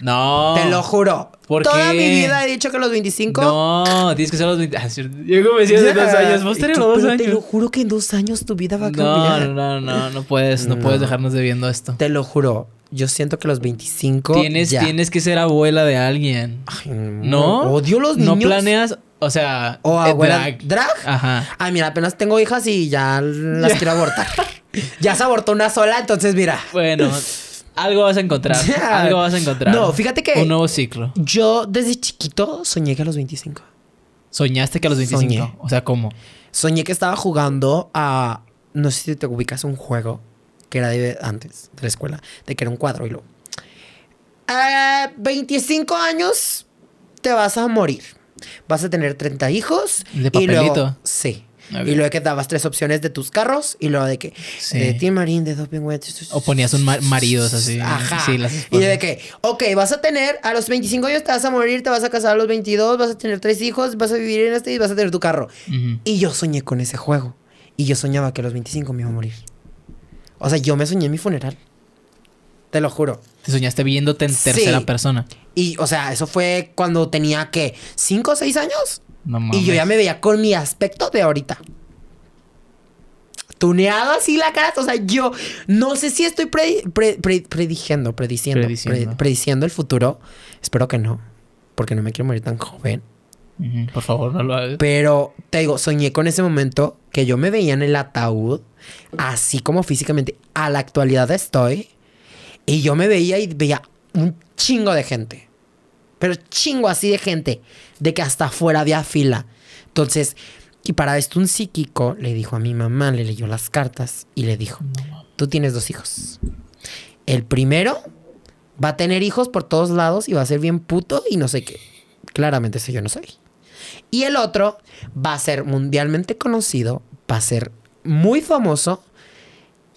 No. Te lo juro. ¿Por Toda mi vida he dicho que los 25. No, tienes que ser los 25. Yo como decía hace dos años, vos tenés dos años. Te lo juro que en dos años tu vida va a cambiar. No, no, no, no puedes, no, puedes dejarnos debiendo esto. Te lo juro. Yo siento que los 25. Tienes, tienes que ser abuela de alguien. Ay, no. Odio los niños. No planeas. O sea, o eh, abuela, drag. drag. Ajá. Ay, mira, apenas tengo hijas y ya las quiero abortar. ya se abortó una sola, entonces mira. Bueno, algo vas a encontrar. Algo vas a encontrar. No, fíjate que. Un nuevo ciclo. Yo desde chiquito soñé que a los 25. ¿Soñaste que a los 25? Soñé. O sea, ¿cómo? Soñé que estaba jugando a. No sé si te ubicas un juego que era de antes, de la escuela, de que era un cuadro y luego. A 25 años te vas a morir. Vas a tener 30 hijos. ¿De Y luego, sí. Y Y luego que dabas tres opciones de tus carros y luego de que de Tim Marín, de Doping O ponías un maridos así. Sí, y de que, ok, vas a tener a los 25 años te vas a morir, te vas a casar a los 22, vas a tener tres hijos, vas a vivir en este y vas a tener tu carro. Y yo soñé con ese juego. Y yo soñaba que a los 25 me iba a morir. O sea, yo me soñé en mi funeral. Te lo juro. Te soñaste viéndote en tercera persona. Y, o sea, eso fue cuando tenía que, ¿5 o 6 años? Y yo ya me veía con mi aspecto de ahorita. Tuneado así la cara. O sea, yo no sé si estoy pre, prediciendo, prediciendo, el futuro. Espero que no, porque no me quiero morir tan joven. Por favor, no lo hagas. Pero te digo, soñé con ese momento que yo me veía en el ataúd, así como físicamente. A la actualidad estoy. Y yo me veía y veía un chingo de gente. Pero chingo así de gente, de que hasta fuera había fila. Entonces, y para esto un psíquico le dijo a mi mamá, le leyó las cartas y le dijo, tú tienes dos hijos. El primero va a tener hijos por todos lados y va a ser bien puto y no sé qué. Claramente ese yo no sé Y el otro va a ser mundialmente conocido, va a ser muy famoso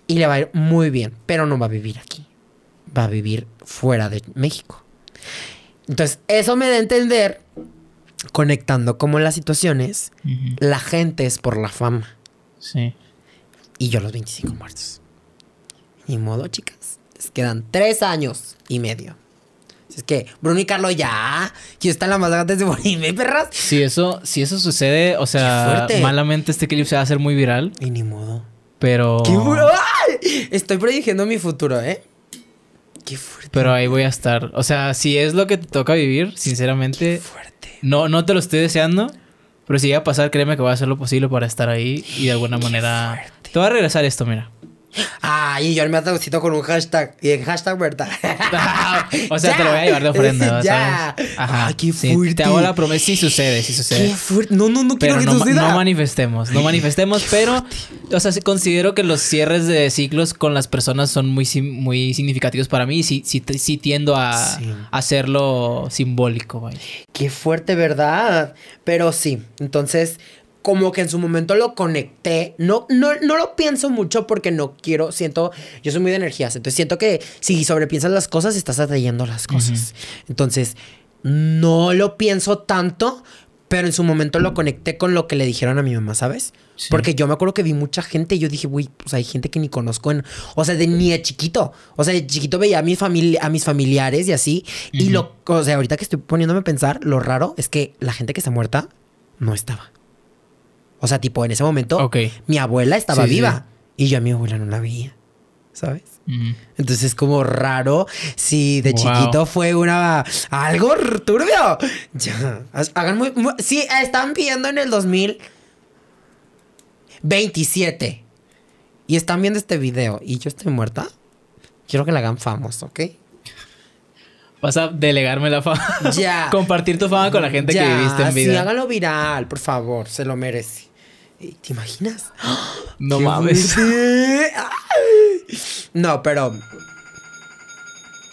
y le va a ir muy bien, pero no va a vivir aquí. Va a vivir fuera de México. Entonces, eso me da a entender, conectando como las situaciones, la gente es por la fama. Sí. Y yo los 25 muertos. Ni modo, chicas. quedan tres años y medio. Es que Bruno y Carlos ya, que está la más grande de morirme, ¿eh, perras. Si eso, si eso sucede, o sea, malamente este clip se va a hacer muy viral. Y ni modo. Pero. Estoy predigiendo mi futuro, ¿eh? Pero ahí voy a estar. O sea, si es lo que te toca vivir, sinceramente. No, no te lo estoy deseando. Pero si llega a pasar, créeme que voy a hacer lo posible para estar ahí y de alguna manera. Te voy a regresar esto, mira. Ah, yo me traducido con un hashtag. Y el hashtag, ¿verdad? o sea, te lo voy a llevar de ofrenda. Ya. Ajá. qué fuerte. te hago la promesa. Si sí, sucede, si sí, sucede. Qué fuerte. No, no, no quiero no, que suceda. No manifestemos, no manifestemos, pero. O sea, considero que los cierres de ciclos con las personas son muy, muy significativos para mí. Y sí, sí, tiendo a, hacerlo simbólico. Qué fuerte, ¿verdad? Pero sí. Entonces, como que en su momento lo conecté. No, no, no lo pienso mucho porque no quiero, siento, yo soy muy de energías, entonces siento que si sobrepiensas las cosas, estás atrayendo las cosas. Entonces, no lo pienso tanto, pero en su momento lo conecté con lo que le dijeron a mi mamá, ¿sabes? Porque yo me acuerdo que vi mucha gente y yo dije, güey, pues hay gente que ni conozco o sea, de ni de chiquito. O sea, de chiquito veía a mis, a mis familiares y así. Y lo, o sea, ahorita que estoy poniéndome a pensar, lo raro es que la gente que está muerta no estaba. O sea, tipo, en ese momento, mi abuela estaba viva y yo a mi abuela no la veía, ¿sabes? Entonces es como raro si de chiquito fue una algo turbio. Ya, hagan muy, sí, están viendo en el 2027 y están viendo este video y yo estoy muerta. Quiero que la hagan famosa, ¿ok? Vas a delegarme la fama. Ya. Compartir tu fama con la gente que viviste en vida. Sí, hágalo viral, por favor. Se lo merece. ¿Te imaginas? No mames. no, pero.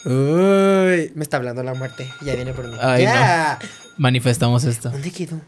me está hablando la muerte. Ya viene por mí. Ya. Manifestamos esto. ¿Dónde quedó?